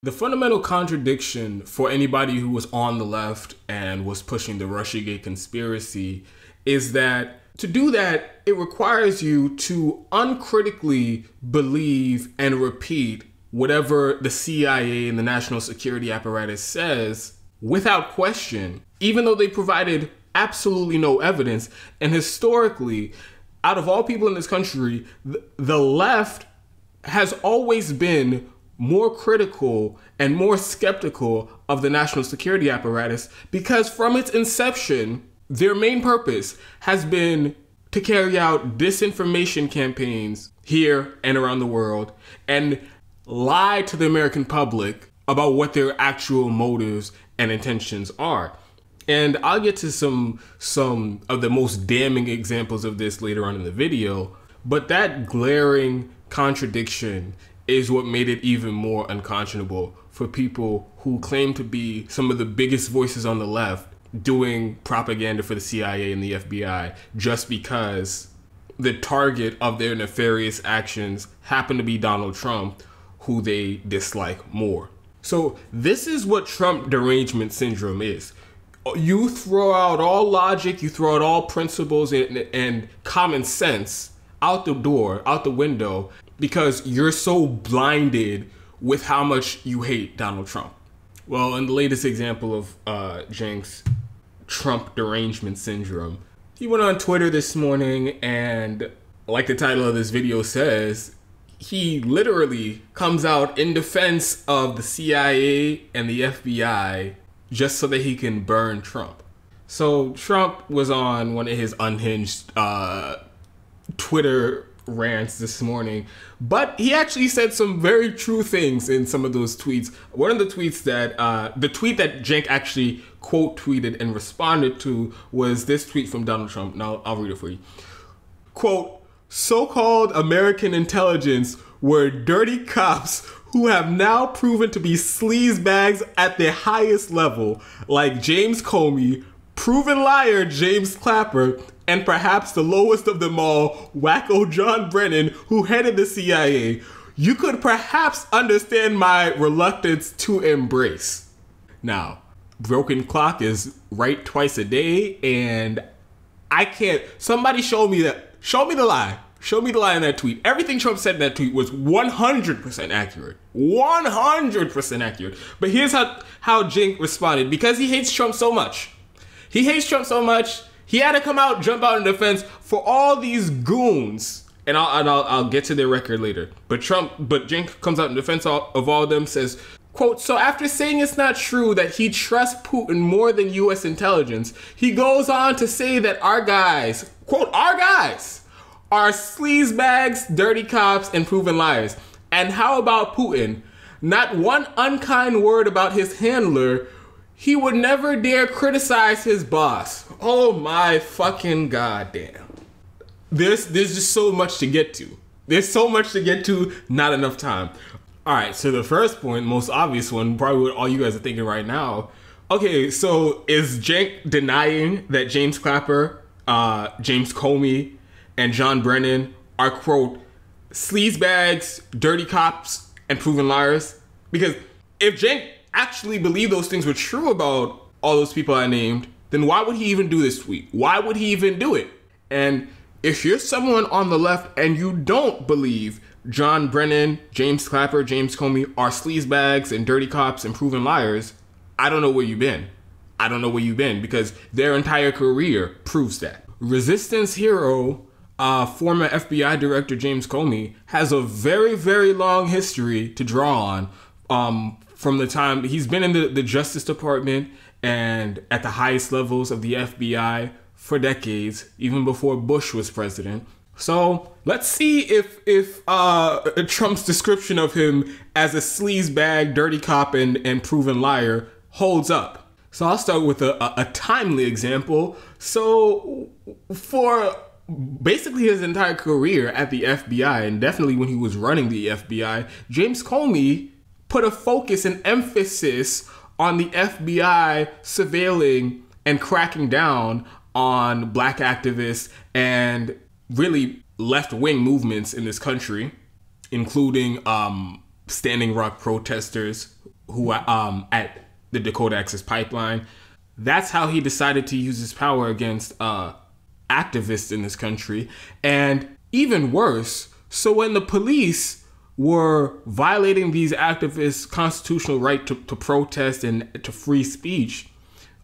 The fundamental contradiction for anybody who was on the left and was pushing the Russiagate conspiracy is that to do that, it requires you to uncritically believe and repeat whatever the CIA and the national security apparatus says without question, even though they provided absolutely no evidence. And historically, out of all people in this country, the left has always been more critical and more skeptical of the national security apparatus because from its inception, their main purpose has been to carry out disinformation campaigns here and around the world and lie to the American public about what their actual motives and intentions are. And I'll get to some some of the most damning examples of this later on in the video, but that glaring contradiction is what made it even more unconscionable for people who claim to be some of the biggest voices on the left doing propaganda for the CIA and the FBI just because the target of their nefarious actions happened to be Donald Trump, who they dislike more. So, this is what Trump derangement syndrome is. You throw out all logic, you throw out all principles and, and common sense out the door, out the window, because you're so blinded with how much you hate Donald Trump. Well, in the latest example of uh, Jenks' Trump derangement syndrome, he went on Twitter this morning and, like the title of this video says, he literally comes out in defense of the CIA and the FBI just so that he can burn Trump. So Trump was on one of his unhinged uh, Twitter rants this morning, but he actually said some very true things in some of those tweets. One of the tweets that, uh, the tweet that Jenk actually quote tweeted and responded to was this tweet from Donald Trump. Now I'll read it for you. Quote, so called American intelligence were dirty cops who have now proven to be sleaze bags at the highest level, like James Comey, proven liar James Clapper, and perhaps the lowest of them all, Wacko John Brennan, who headed the CIA, you could perhaps understand my reluctance to embrace. Now, Broken Clock is right twice a day, and I can't. Somebody show me that. Show me the lie. Show me the lie in that tweet. Everything Trump said in that tweet was 100% accurate. 100% accurate. But here's how, how Jink responded because he hates Trump so much. He hates Trump so much he had to come out, jump out in defense for all these goons. And I'll, and I'll, I'll get to their record later. But Trump, but Jink comes out in defense of all of them, says, Quote, so after saying it's not true that he trusts Putin more than US intelligence, he goes on to say that our guys, quote, our guys, are sleazebags, dirty cops, and proven liars. And how about Putin? Not one unkind word about his handler he would never dare criticize his boss. Oh my fucking goddamn. There's there's just so much to get to. There's so much to get to, not enough time. All right, so the first point, most obvious one, probably what all you guys are thinking right now. Okay, so is Jenk denying that James Clapper, uh, James Comey, and John Brennan are quote sleazebags, dirty cops, and proven liars? Because if Jenk actually believed those things were true about all those people I named, then why would he even do this tweet? Why would he even do it? And if you're someone on the left and you don't believe John Brennan, James Clapper, James Comey are sleazebags and dirty cops and proven liars, I don't know where you've been. I don't know where you've been because their entire career proves that. Resistance hero, uh, former FBI director James Comey, has a very, very long history to draw on um, from the time he's been in the, the Justice Department and at the highest levels of the FBI for decades, even before Bush was president. So let's see if if uh, Trump's description of him as a sleazebag, dirty cop, and, and proven liar holds up. So I'll start with a, a, a timely example. So for basically his entire career at the FBI, and definitely when he was running the FBI, James Comey put a focus and emphasis on the FBI surveilling and cracking down on black activists and really left wing movements in this country, including um, Standing Rock protesters who are um, at the Dakota Access Pipeline. That's how he decided to use his power against uh, activists in this country. And even worse, so when the police were violating these activists' constitutional right to, to protest and to free speech,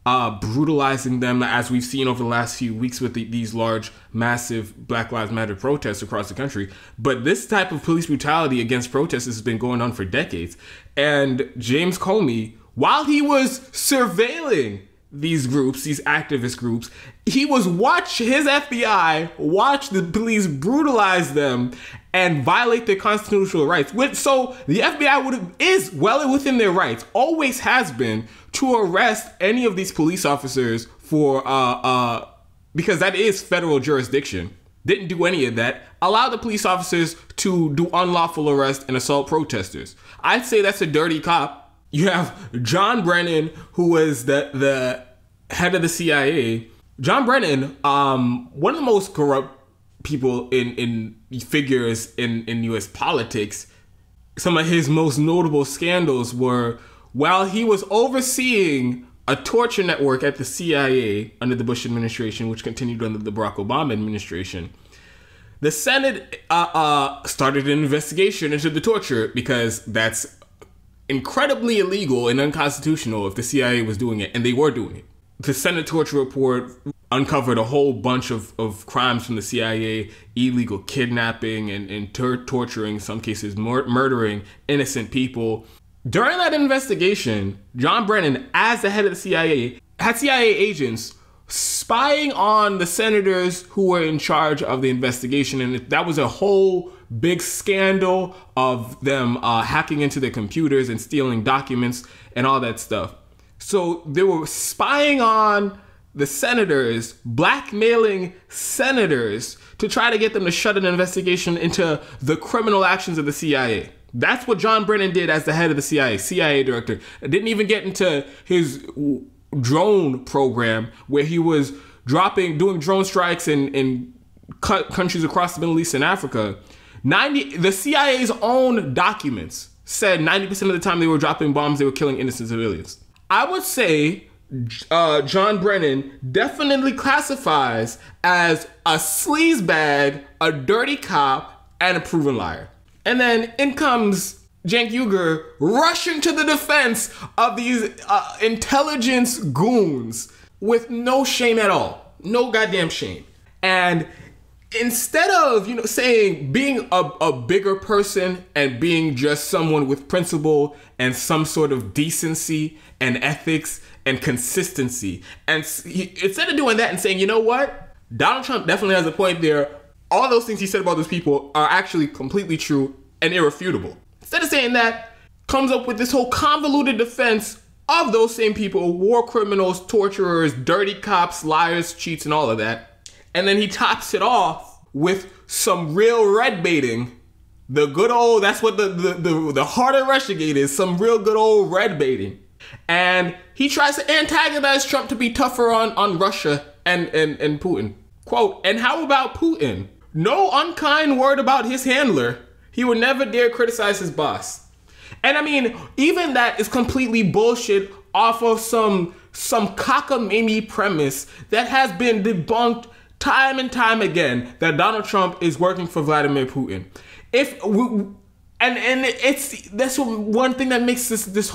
uh, brutalizing them, as we've seen over the last few weeks with the, these large, massive Black Lives Matter protests across the country. But this type of police brutality against protesters has been going on for decades. And James Comey, while he was surveilling these groups, these activist groups, he was watch his FBI watch the police brutalize them and violate their constitutional rights. So the FBI would is well within their rights, always has been, to arrest any of these police officers for uh, uh, because that is federal jurisdiction. Didn't do any of that. Allow the police officers to do unlawful arrest and assault protesters. I'd say that's a dirty cop. You have John Brennan, who was the the head of the CIA. John Brennan, um, one of the most corrupt people in in figures in in U.S. politics. Some of his most notable scandals were while he was overseeing a torture network at the CIA under the Bush administration, which continued under the Barack Obama administration. The Senate uh, uh, started an investigation into the torture because that's incredibly illegal and unconstitutional if the CIA was doing it, and they were doing it. The Senate torture report uncovered a whole bunch of, of crimes from the CIA, illegal kidnapping and, and torturing, some cases mur- murdering innocent people. During that investigation, John Brennan, as the head of the CIA, had CIA agents spying on the senators who were in charge of the investigation. And that was a whole big scandal of them uh, hacking into their computers and stealing documents and all that stuff. So they were spying on the senators blackmailing senators to try to get them to shut an investigation into the criminal actions of the CIA. That's what John Brennan did as the head of the CIA, CIA director. didn't even get into his drone program where he was dropping, doing drone strikes in, in countries across the Middle East and Africa. 90, the CIA's own documents said 90% of the time they were dropping bombs, they were killing innocent civilians. I would say uh, John Brennan definitely classifies as a sleazebag, a dirty cop, and a proven liar. And then in comes Jank Uger rushing to the defense of these uh, intelligence goons with no shame at all, no goddamn shame. And instead of you know saying being a, a bigger person and being just someone with principle and some sort of decency and ethics and consistency. And instead of doing that and saying, you know what, Donald Trump definitely has a point there. All those things he said about those people are actually completely true and irrefutable. Instead of saying that, comes up with this whole convoluted defense of those same people war criminals, torturers, dirty cops, liars, cheats, and all of that. And then he tops it off with some real red baiting. The good old, that's what the, the, the, the heart of Russiagate is some real good old red baiting. And he tries to antagonize Trump to be tougher on, on Russia and, and, and Putin. Quote, and how about Putin? No unkind word about his handler. He would never dare criticize his boss. And I mean, even that is completely bullshit off of some some cockamamie premise that has been debunked time and time again that Donald Trump is working for Vladimir Putin. If we, and and it's that's one thing that makes this this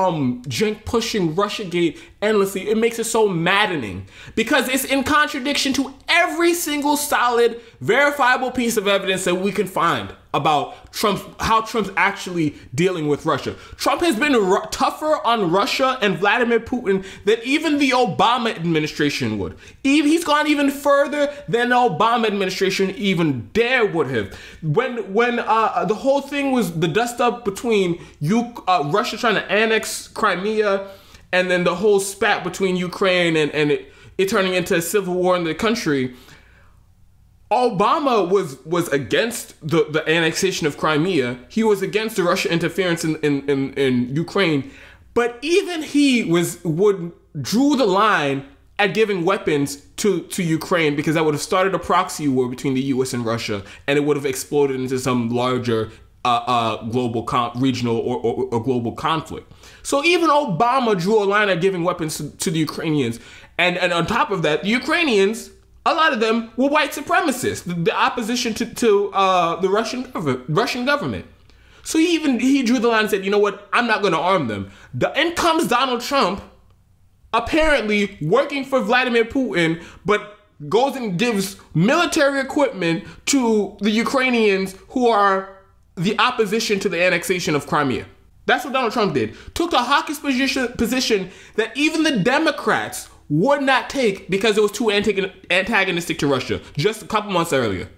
um jank pushing Russiagate endlessly, it makes it so maddening because it's in contradiction to every single solid, verifiable piece of evidence that we can find about Trump's how Trump's actually dealing with Russia. Trump has been r- tougher on Russia and Vladimir Putin than even the Obama administration would. Even, he's gone even further than the Obama administration even dare would have. When when uh, the whole thing was the dust up between you uh, Russia trying to annex Crimea and then the whole spat between Ukraine and, and it, it turning into a civil war in the country. Obama was was against the, the annexation of Crimea. He was against the Russian interference in, in, in, in Ukraine. But even he was would drew the line at giving weapons to, to Ukraine because that would have started a proxy war between the US and Russia and it would have exploded into some larger a global con- regional or, or, or, global conflict. So even Obama drew a line at giving weapons to, to the Ukrainians, and and on top of that, the Ukrainians a lot of them were white supremacists, the, the opposition to, to uh, the Russian, gov- Russian government. So he even he drew the line and said, you know what, I'm not going to arm them. The, in comes Donald Trump, apparently working for Vladimir Putin, but goes and gives military equipment to the Ukrainians who are the opposition to the annexation of Crimea. That's what Donald Trump did. Took a hawkish position, position that even the Democrats would not take because it was too antagonistic to Russia just a couple months earlier.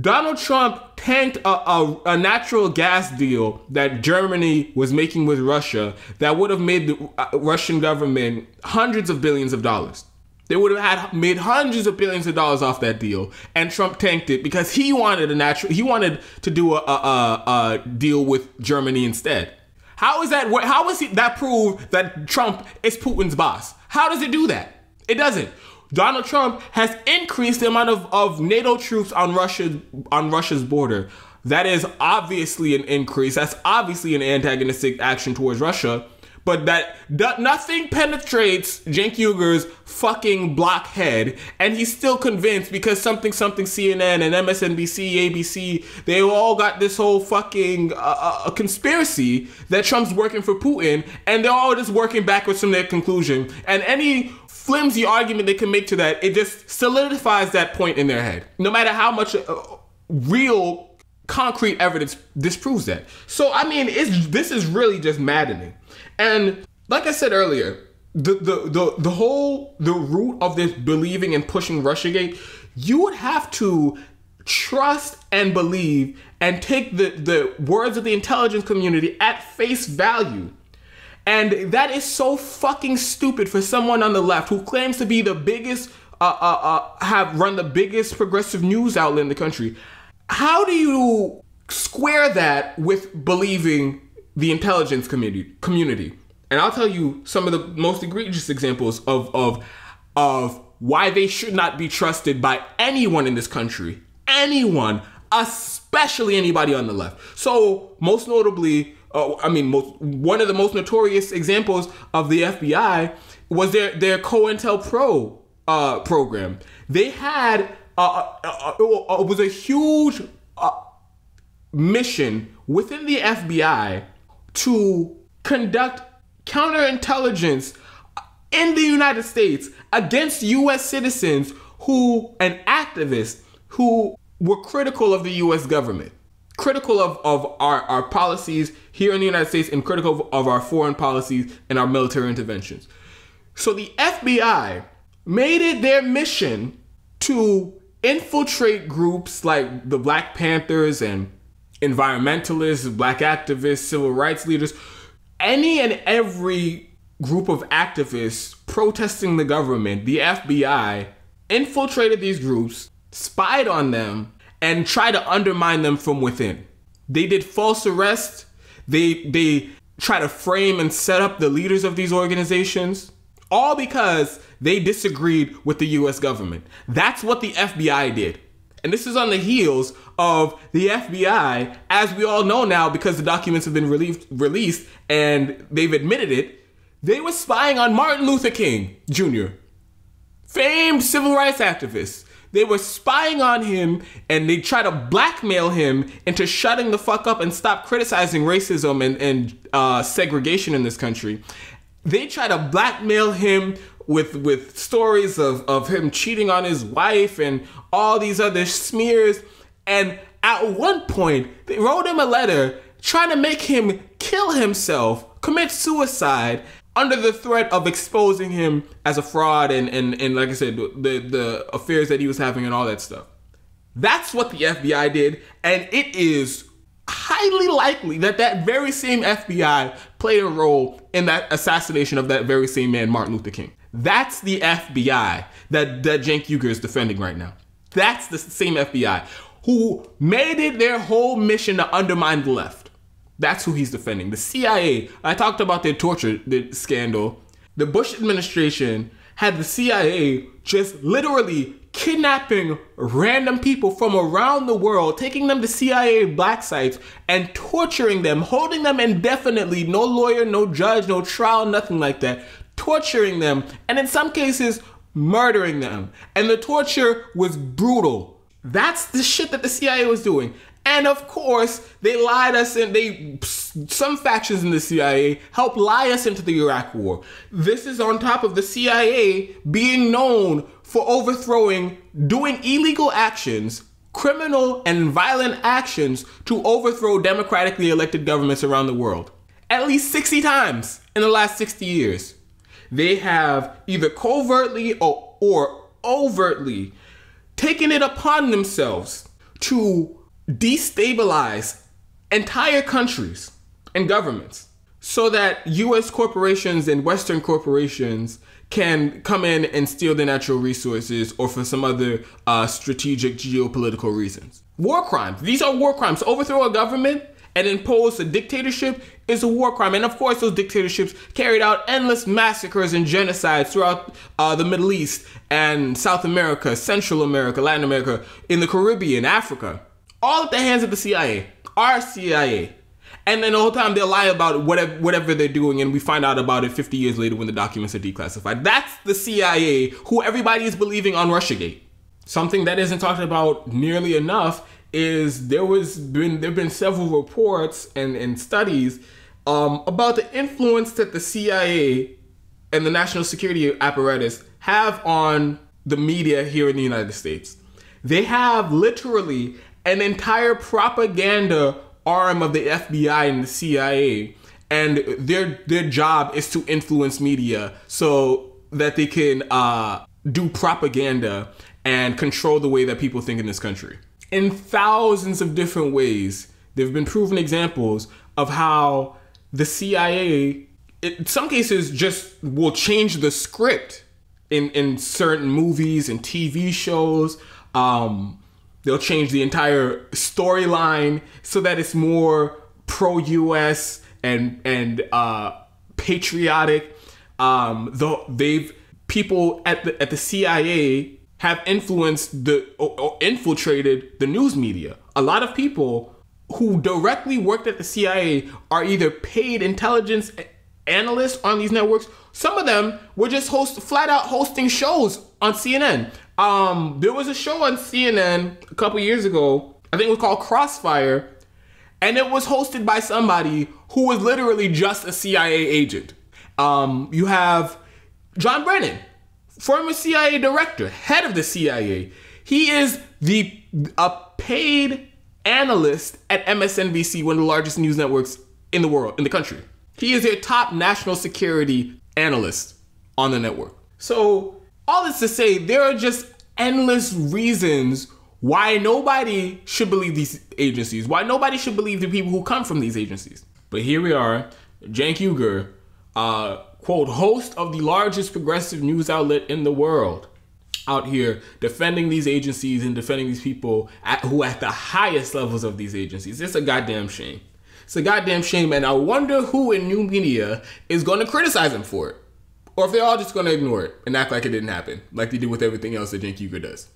Donald Trump tanked a, a, a, natural gas deal that Germany was making with Russia that would have made the uh, Russian government hundreds of billions of dollars. They would have had made hundreds of billions of dollars off that deal, and Trump tanked it because he wanted a natural. He wanted to do a, a, a, a deal with Germany instead. How is that? How is he, that prove that Trump is Putin's boss? How does it do that? It doesn't. Donald Trump has increased the amount of, of NATO troops on Russia on Russia's border. That is obviously an increase. That's obviously an antagonistic action towards Russia but that nothing penetrates Jenk Uger's fucking blockhead, and he's still convinced because something something CNN and MSNBC, ABC, they all got this whole fucking uh, uh, conspiracy that Trump's working for Putin, and they're all just working backwards from their conclusion. And any flimsy argument they can make to that, it just solidifies that point in their head. No matter how much uh, real concrete evidence disproves that. So I mean, it's this is really just maddening. And like I said earlier, the the the, the whole the root of this believing and pushing Russiagate, you would have to trust and believe and take the the words of the intelligence community at face value. And that is so fucking stupid for someone on the left who claims to be the biggest uh, uh, uh, have run the biggest progressive news outlet in the country how do you square that with believing the intelligence community community? And I'll tell you some of the most egregious examples of of of why they should not be trusted by anyone in this country. Anyone, especially anybody on the left. So, most notably, uh, I mean, most, one of the most notorious examples of the FBI was their their COINTELPRO uh, program. They had uh, uh, uh, it was a huge mission within the FBI to conduct counterintelligence in the United States against US citizens who and activists who were critical of the US government, critical of, of our, our policies here in the United States and critical of, of our foreign policies and our military interventions. So the FBI made it their mission to infiltrate groups like the Black Panthers and environmentalists, black activists, civil rights leaders, any and every group of activists protesting the government, the FBI, infiltrated these groups, spied on them, and tried to undermine them from within. They did false arrests. They they try to frame and set up the leaders of these organizations all because they disagreed with the US government. That's what the FBI did. And this is on the heels of the FBI, as we all know now, because the documents have been relieved, released and they've admitted it, they were spying on Martin Luther King Jr., famed civil rights activist. They were spying on him and they tried to blackmail him into shutting the fuck up and stop criticizing racism and, and uh, segregation in this country they try to blackmail him with with stories of of him cheating on his wife and all these other smears and at one point they wrote him a letter trying to make him kill himself commit suicide under the threat of exposing him as a fraud and and, and like i said the the affairs that he was having and all that stuff that's what the fbi did and it is highly likely that that very same FBI played a role in that assassination of that very same man, Martin Luther King. That's the FBI that, that Cenk Uger is defending right now. That's the same FBI who made it their whole mission to undermine the left. That's who he's defending. The CIA, I talked about their torture scandal. The Bush administration had the CIA just literally kidnapping random people from around the world, taking them to CIA black sites and torturing them, holding them indefinitely, no lawyer, no judge, no trial, nothing like that, torturing them, and in some cases, murdering them. And the torture was brutal. That's the shit that the CIA was doing. And of course, they lied us in. They some factions in the CIA helped lie us into the Iraq War. This is on top of the CIA being known for overthrowing, doing illegal actions, criminal and violent actions to overthrow democratically elected governments around the world. At least 60 times in the last 60 years. They have either covertly or, or overtly taken it upon themselves to destabilize entire countries and governments so that US corporations and Western corporations can come in and steal the natural resources or for some other uh, strategic geopolitical reasons. War crimes. These are war crimes. overthrow a government and impose a dictatorship is a war crime. And of course, those dictatorships carried out endless massacres and genocides throughout uh, the Middle East and South America, Central America, Latin America, in the Caribbean, Africa all at the hands of the CIA, our CIA. And then the whole time they lie about whatever whatever they're doing, and we find out about it 50 years later when the documents are declassified. That's the CIA who everybody is believing on RussiaGate. Something that isn't talked about nearly enough is there was been there've been several reports and and studies um, about the influence that the CIA and the national security apparatus have on the media here in the United States. They have literally an entire propaganda arm of the FBI and the CIA, and their their job is to influence media so that they can uh, do propaganda and control the way that people think in this country. In thousands of different ways, there have been proven examples of how the CIA, in some cases, just will change the script in in certain movies and TV shows. Um, They'll change the entire storyline so that it's more pro US and and uh, patriotic. Um, though they've people at the at the CIA have influenced the or, or infiltrated the news media. A lot of people who directly worked at the CIA are either paid intelligence analysts on these networks. Some of them were just host flat out hosting shows on CNN. Um, there was a show on CNN a couple years ago. I think it was called Crossfire, and it was hosted by somebody who was literally just a CIA agent. Um, you have John Brennan, former CIA director, head of the CIA. He is the a paid analyst at MSNBC, one of the largest news networks in the world, in the country. He is their top national security analyst on the network. So all this to say, there are just endless reasons why nobody should believe these agencies, why nobody should believe the people who come from these agencies. But here we are, Jank Uger, uh, quote, host of the largest progressive news outlet in the world, out here defending these agencies and defending these people at, who at the highest levels of these agencies. It's a goddamn shame. It's a goddamn shame, and I wonder who in new media is going to criticize him for it. Or if they're all just going to ignore it and act like it didn't happen, like they do with everything else that Jen Kuger does.